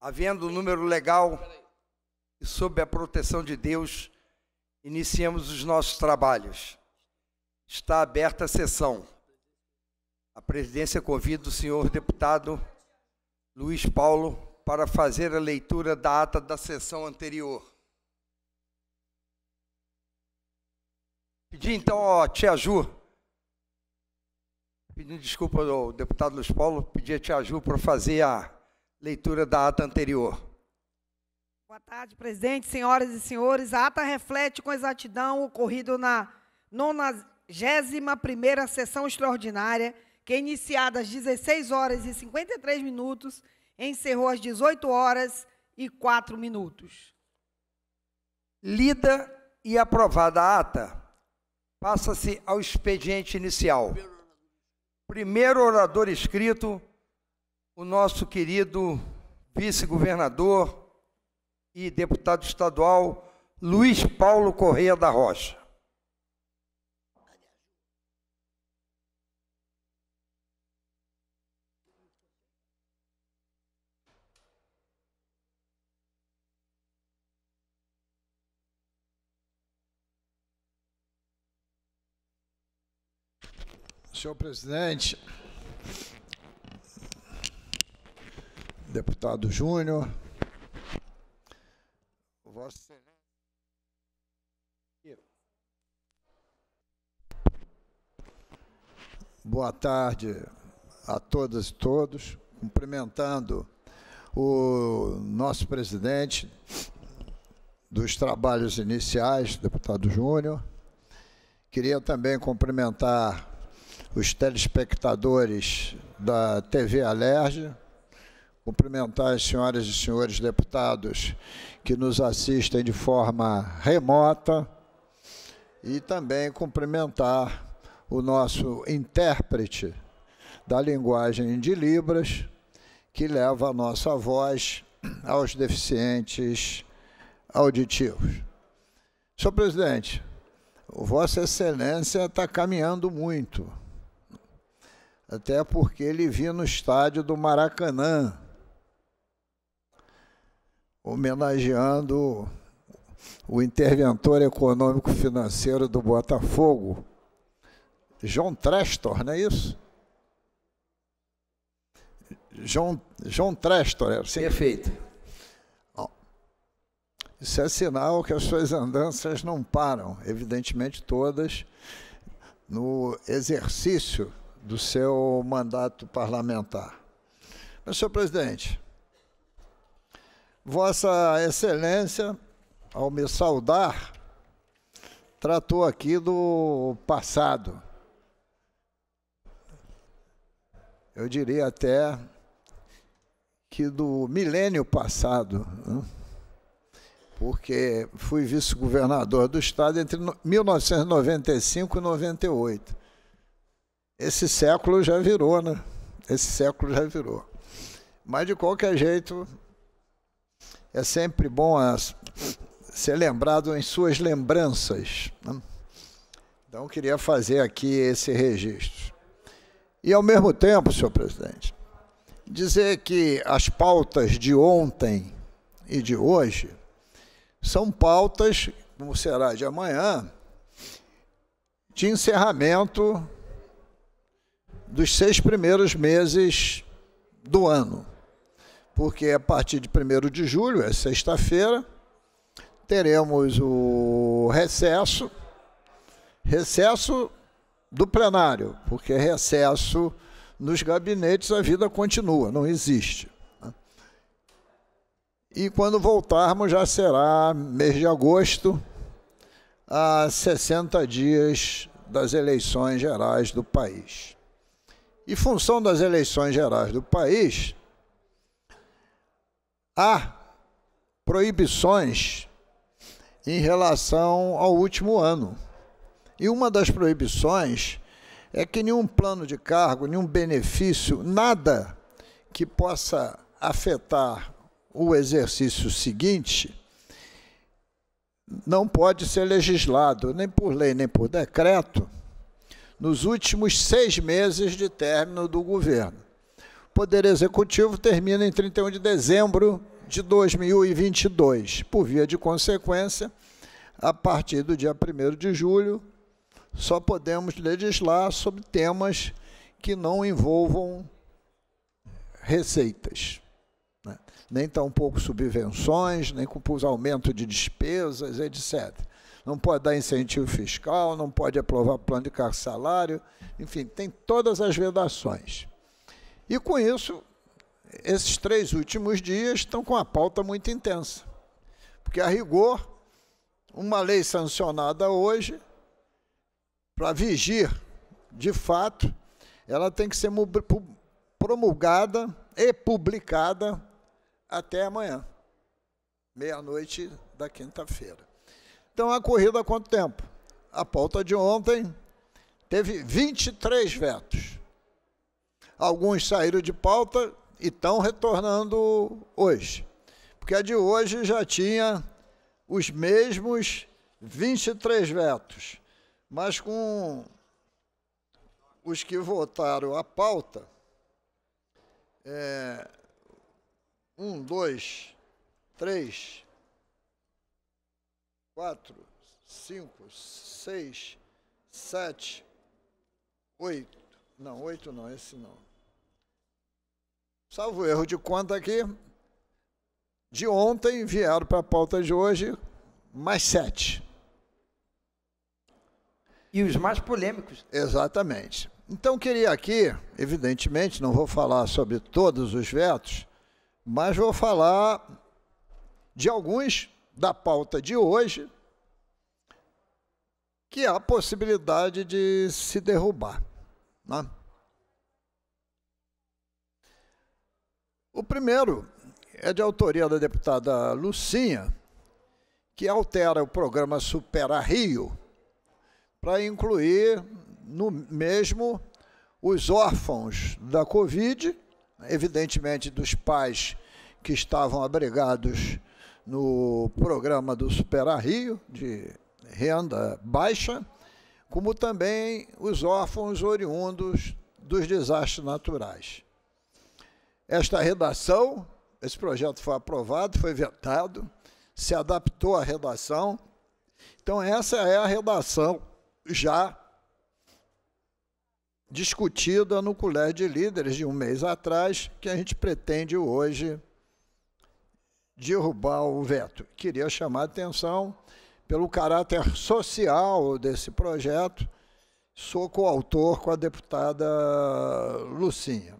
havendo um número legal e sob a proteção de Deus, iniciamos os nossos trabalhos. Está aberta a sessão. A presidência convida o senhor deputado Luiz Paulo para fazer a leitura da ata da sessão anterior. Pedi então ao Tia Ju, pedindo desculpa ao deputado Luiz Paulo, pedi a Tia Ju para fazer a leitura da ata anterior. Boa tarde, presidente, senhoras e senhores. A ata reflete com exatidão o ocorrido na 91ª sessão extraordinária, que iniciada às 16 horas e 53 minutos, encerrou às 18 horas e 4 minutos. Lida e aprovada a ata, passa-se ao expediente inicial. Primeiro orador escrito, o nosso querido vice-governador e deputado estadual Luiz Paulo Correia da Rocha. Senhor presidente, deputado Júnior. Boa tarde a todas e todos, cumprimentando o nosso presidente dos trabalhos iniciais, deputado Júnior. Queria também cumprimentar os telespectadores da TV Alerj, cumprimentar as senhoras e senhores deputados que nos assistem de forma remota e também cumprimentar o nosso intérprete da linguagem de Libras, que leva a nossa voz aos deficientes auditivos. Senhor presidente, Vossa Excelência está caminhando muito, até porque ele vinha no estádio do Maracanã homenageando o interventor econômico-financeiro do Botafogo, João Trestor, não é isso? João João Trestor. É assim. Perfeito. isso é sinal que as suas andanças não param, evidentemente todas, no exercício do seu mandato parlamentar. Mas, senhor presidente, Vossa Excelência, ao me saudar, tratou aqui do passado. Eu diria até que do milênio passado, né? porque fui vice-governador do Estado entre 1995 e 98. Esse século já virou, né? Esse século já virou. Mas, de qualquer jeito, é sempre bom ser lembrado em suas lembranças. Né? Então, queria fazer aqui esse registro. E, ao mesmo tempo, senhor presidente, dizer que as pautas de ontem e de hoje são pautas, como será de amanhã, de encerramento dos seis primeiros meses do ano porque a partir de 1 de julho, é sexta-feira, teremos o recesso, recesso do plenário, porque recesso nos gabinetes a vida continua, não existe. Né? E quando voltarmos já será mês de agosto, a 60 dias das eleições gerais do país. E função das eleições gerais do país há proibições em relação ao último ano. E uma das proibições é que nenhum plano de cargo, nenhum benefício, nada que possa afetar o exercício seguinte não pode ser legislado, nem por lei, nem por decreto, nos últimos seis meses de término do governo. Poder Executivo termina em 31 de dezembro de 2022. Por via de consequência, a partir do dia 1 de julho, só podemos legislar sobre temas que não envolvam receitas, né? nem tampouco subvenções, nem compus aumento de despesas, etc. Não pode dar incentivo fiscal, não pode aprovar plano de car salário, enfim, tem todas as vedações. E com isso, esses três últimos dias estão com a pauta muito intensa. Porque, a rigor, uma lei sancionada hoje, para vigir de fato, ela tem que ser promulgada e publicada até amanhã, meia-noite da quinta-feira. Então, a corrida há quanto tempo? A pauta de ontem teve 23 vetos. Alguns saíram de pauta e estão retornando hoje. Porque a de hoje já tinha os mesmos 23 vetos, mas com os que votaram a pauta, é, um, dois, três, quatro, cinco, seis, sete, oito, não, oito não, esse não, salvo erro de conta aqui, de ontem vieram para a pauta de hoje mais sete. E os mais polêmicos. Exatamente. Então, queria aqui, evidentemente, não vou falar sobre todos os vetos, mas vou falar de alguns da pauta de hoje que há possibilidade de se derrubar. é? O primeiro é de autoria da deputada Lucinha, que altera o programa Supera Rio para incluir no mesmo os órfãos da Covid, evidentemente dos pais que estavam abrigados no programa do Supera Rio, de renda baixa, como também os órfãos oriundos dos desastres naturais esta redação, esse projeto foi aprovado, foi vetado, se adaptou à redação. Então, essa é a redação já discutida no Colégio de Líderes de um mês atrás, que a gente pretende hoje derrubar o veto. Queria chamar a atenção pelo caráter social desse projeto. Sou coautor com a deputada Lucinha.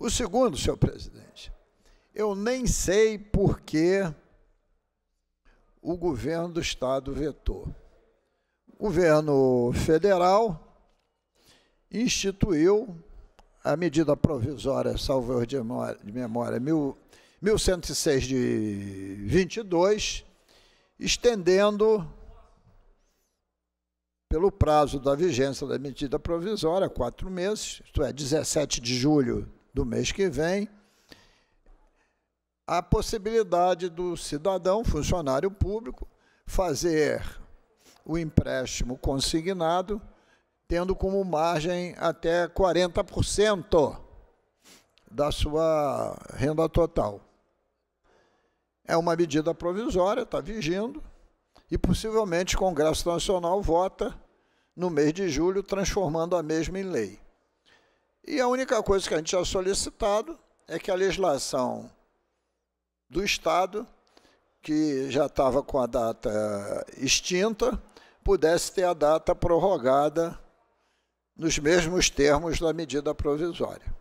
O segundo, senhor presidente, eu nem sei por que o governo do Estado vetou. O governo federal instituiu a medida provisória, salvo de memória, 1106 de 22, estendendo pelo prazo da vigência da medida provisória, quatro meses, isto é, 17 de julho do mês que vem, a possibilidade do cidadão, funcionário público, fazer o empréstimo consignado, tendo como margem até 40% da sua renda total. É uma medida provisória, está vigindo, e possivelmente o Congresso Nacional vota no mês de julho, transformando a mesma em lei. E a única coisa que a gente tinha solicitado é que a legislação do Estado, que já estava com a data eh, extinta, pudesse ter a data prorrogada nos mesmos termos da medida provisória.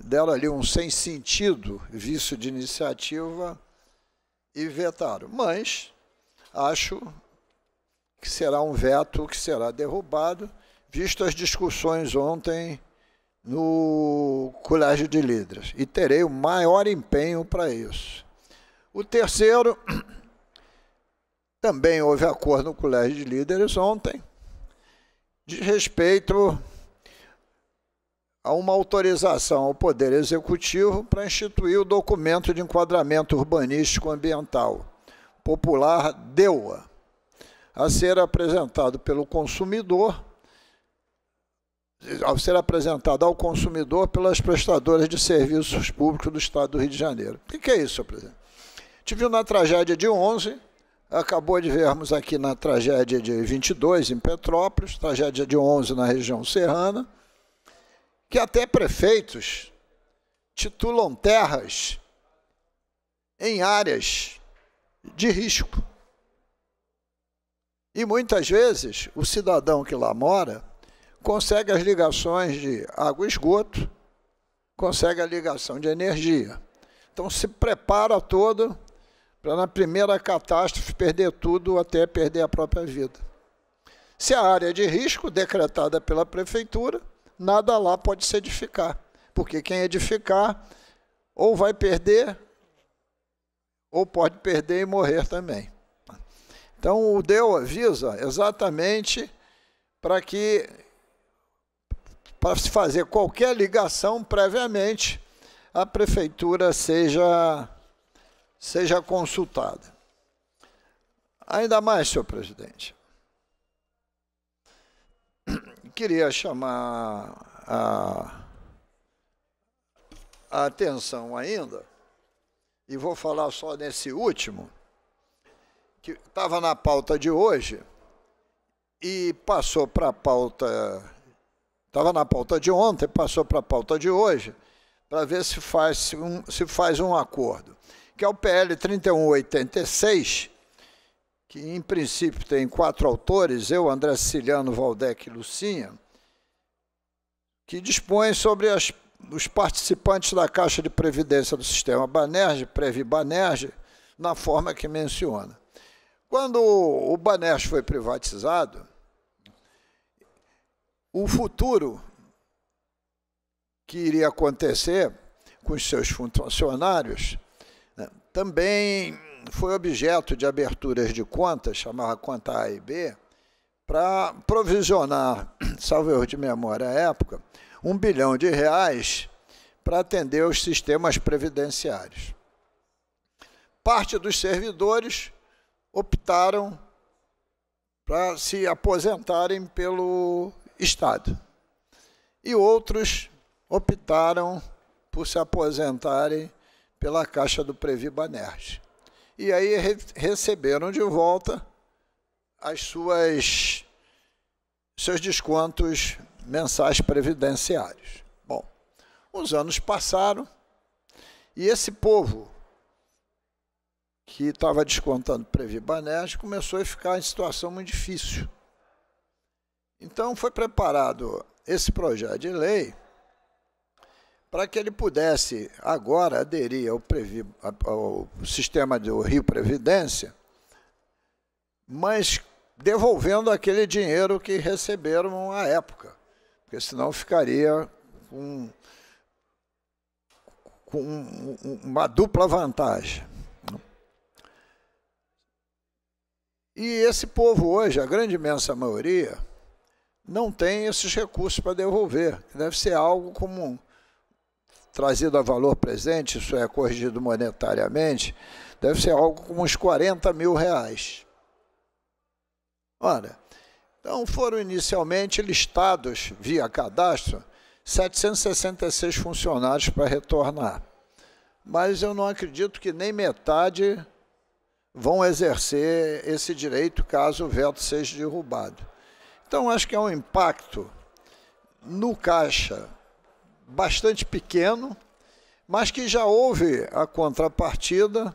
Dela ali um sem sentido vício de iniciativa e vetaram. Mas acho que será um veto que será derrubado visto as discussões ontem no Colégio de Líderes e terei o maior empenho para isso. O terceiro, também houve acordo no Colégio de Líderes ontem, de respeito a uma autorização ao Poder Executivo para instituir o documento de enquadramento urbanístico ambiental, popular DEUA, a ser apresentado pelo consumidor ao ser apresentada ao consumidor pelas prestadoras de serviços públicos do Estado do Rio de Janeiro. O que é isso, senhor presidente? viu na tragédia de 11, acabou de vermos aqui na tragédia de 22 em Petrópolis, tragédia de 11 na região serrana, que até prefeitos titulam terras em áreas de risco. E muitas vezes o cidadão que lá mora consegue as ligações de água e esgoto, consegue a ligação de energia. Então se prepara todo para na primeira catástrofe perder tudo até perder a própria vida. Se a área de risco decretada pela prefeitura, nada lá pode se edificar, porque quem edificar ou vai perder ou pode perder e morrer também. Então o DEU avisa exatamente para que para se fazer qualquer ligação previamente, a prefeitura seja, seja consultada. Ainda mais, senhor presidente. Queria chamar a, a atenção ainda, e vou falar só nesse último, que estava na pauta de hoje e passou para a pauta Estava na pauta de ontem, passou para a pauta de hoje, para ver se faz, se, um, se faz um acordo. Que é o PL 3186, que em princípio tem quatro autores, eu, André Ciliano, Valdec e Lucinha, que dispõe sobre as, os participantes da Caixa de Previdência do Sistema Banerj, Banerje, na forma que menciona. Quando o Banerj foi privatizado, o futuro que iria acontecer com os seus funcionários né, também foi objeto de aberturas de contas, chamava conta A e B, para provisionar, salvo erro de memória à época, um bilhão de reais para atender os sistemas previdenciários. Parte dos servidores optaram para se aposentarem pelo Estado. E outros optaram por se aposentarem pela caixa do Previ E aí re receberam de volta as suas seus descontos mensais previdenciários. Bom, os anos passaram e esse povo que estava descontando Previ Banerj começou a ficar em situação muito difícil. Então foi preparado esse projeto de lei para que ele pudesse agora aderir ao, previ, ao sistema do Rio Previdência, mas devolvendo aquele dinheiro que receberam à época, porque senão ficaria com, com uma dupla vantagem. Né? E esse povo hoje, a grande imensa maioria, não tem esses recursos para devolver. Deve ser algo comum trazido a valor presente, isso é corrigido monetariamente, deve ser algo como uns 40 mil reais. Ora, então foram inicialmente listados via cadastro 766 funcionários para retornar. Mas eu não acredito que nem metade vão exercer esse direito caso o veto seja derrubado. Então, acho que é um impacto no caixa bastante pequeno, mas que já houve a contrapartida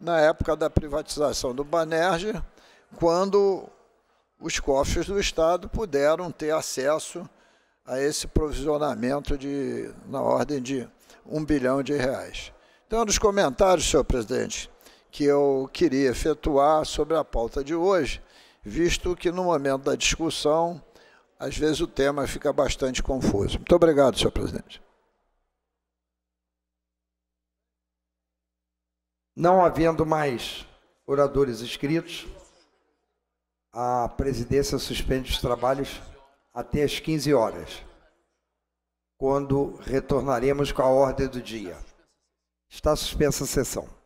na época da privatização do Banerje, quando os cofres do Estado puderam ter acesso a esse provisionamento de, na ordem de um bilhão de reais. Então, é um dos comentários, senhor presidente, que eu queria efetuar sobre a pauta de hoje visto que no momento da discussão, às vezes o tema fica bastante confuso. Muito obrigado, senhor presidente. Não havendo mais oradores inscritos, a presidência suspende os trabalhos até as 15 horas, quando retornaremos com a ordem do dia. Está suspensa a sessão.